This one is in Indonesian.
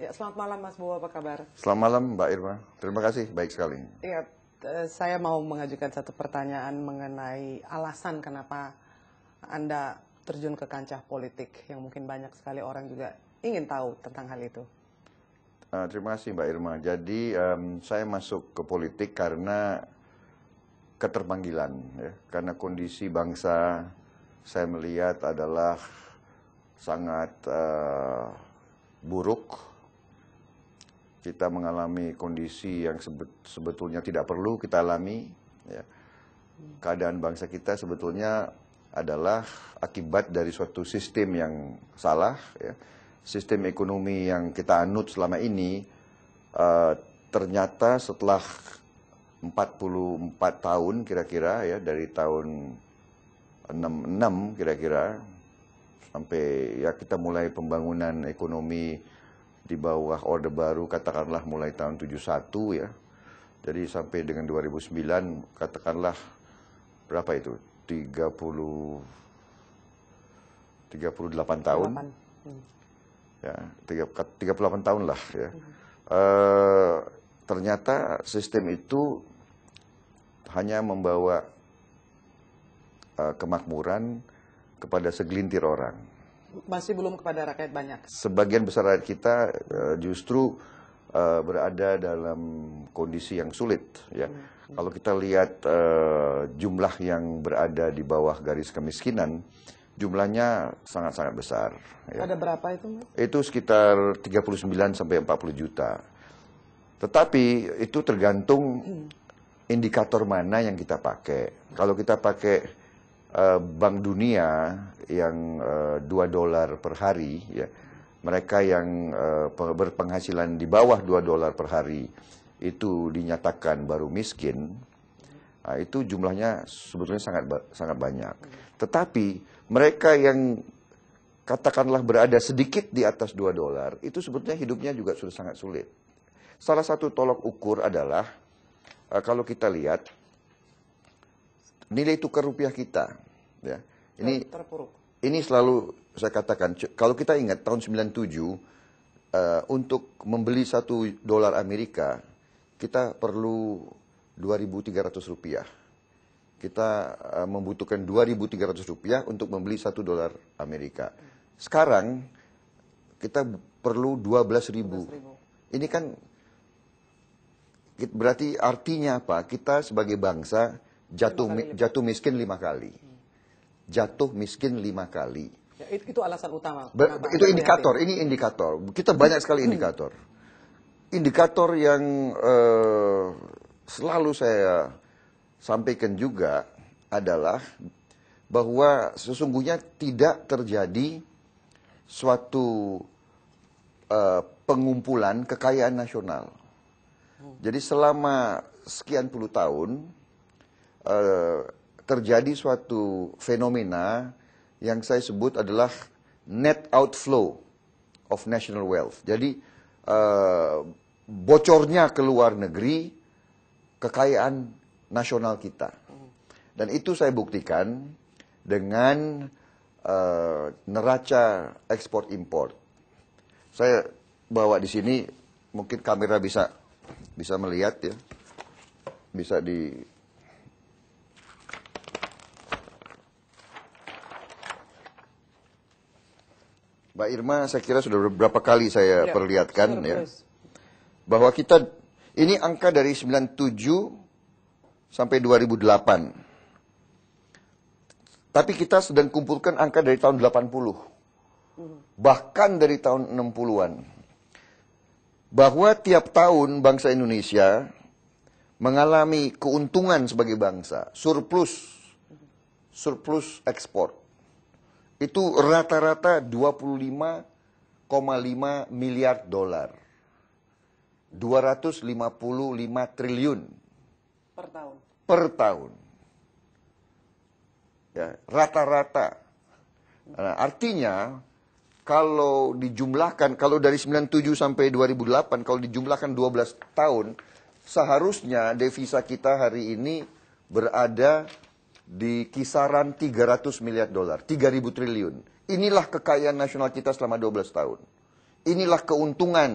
Ya, selamat malam Mas Bowo, apa kabar? Selamat malam Mbak Irma, terima kasih, baik sekali. Ya, saya mau mengajukan satu pertanyaan mengenai alasan kenapa Anda terjun ke kancah politik yang mungkin banyak sekali orang juga ingin tahu tentang hal itu. Uh, terima kasih Mbak Irma. Jadi um, saya masuk ke politik karena keterpanggilan, ya. karena kondisi bangsa saya melihat adalah sangat uh, buruk kita mengalami kondisi yang sebetulnya tidak perlu kita alami. Ya. Keadaan bangsa kita sebetulnya adalah akibat dari suatu sistem yang salah, ya. sistem ekonomi yang kita anut selama ini. Uh, ternyata setelah 44 tahun kira-kira ya dari tahun 66 kira-kira sampai ya kita mulai pembangunan ekonomi di bawah Orde Baru katakanlah mulai tahun 71 ya. Jadi sampai dengan 2009 katakanlah berapa itu? 30 38 tahun. 38. Hmm. Ya, 38 tahun lah ya. Hmm. E, ternyata sistem itu hanya membawa e, kemakmuran kepada segelintir orang masih belum kepada rakyat banyak. Sebagian besar rakyat kita uh, justru uh, berada dalam kondisi yang sulit ya. Hmm. hmm. Kalau kita lihat uh, jumlah yang berada di bawah garis kemiskinan jumlahnya sangat-sangat besar ya. Ada berapa itu, Mas? Itu sekitar 39 sampai 40 juta. Tetapi itu tergantung hmm. indikator mana yang kita pakai. Kalau kita pakai Eh, bank Dunia yang eh, dua dolar per hari, ya, mereka yang eh, berpenghasilan di bawah dua dolar per hari itu dinyatakan baru miskin, nah, itu jumlahnya sebetulnya sangat sangat banyak. Tetapi mereka yang katakanlah berada sedikit di atas dua dolar, itu sebetulnya hidupnya juga sudah sangat sulit. Salah satu tolok ukur adalah kalau kita lihat nilai tukar rupiah kita ya ini terpuruk ini selalu saya katakan kalau kita ingat tahun 97 uh, eh, untuk membeli satu dolar Amerika kita perlu 2.300 rupiah kita uh, membutuhkan 2.300 rupiah untuk membeli satu dolar Amerika sekarang kita perlu 12.000 12 ini kan berarti artinya apa kita sebagai bangsa jatuh kali. Gitu. jatuh miskin lima kali jatuh miskin lima kali ya, itu, itu alasan utama Be, itu indikator ini indikator kita banyak sekali hmm. indikator indikator yang uh, selalu saya sampaikan juga adalah bahwa sesungguhnya tidak terjadi suatu uh, pengumpulan kekayaan nasional. Hmm. Jadi selama sekian puluh tahun Eh, terjadi suatu fenomena yang saya sebut adalah net outflow of national wealth. Jadi uh, bocornya ke luar negeri kekayaan nasional kita. Dan itu saya buktikan dengan uh, neraca ekspor impor. Saya bawa di sini mungkin kamera bisa bisa melihat ya. Bisa di Mbak Irma saya kira sudah beberapa kali saya iya, ya, perlihatkan ya bahwa kita ini angka dari 97 sampai 2008. Tapi kita sedang kumpulkan angka dari tahun 80. Hmm. Bahkan dari tahun 60-an. Bahwa tiap tahun bangsa Indonesia mengalami keuntungan sebagai bangsa, surplus surplus ekspor itu rata-rata 25,5 miliar dolar. 255 triliun per tahun. Per tahun. Ya, rata-rata. Nah, artinya kalau dijumlahkan kalau dari 97 sampai 2008 kalau dijumlahkan 12 tahun seharusnya devisa kita hari ini berada di kisaran 300 miliar dolar, 3000 triliun. Inilah kekayaan nasional kita selama 12 tahun. Inilah keuntungan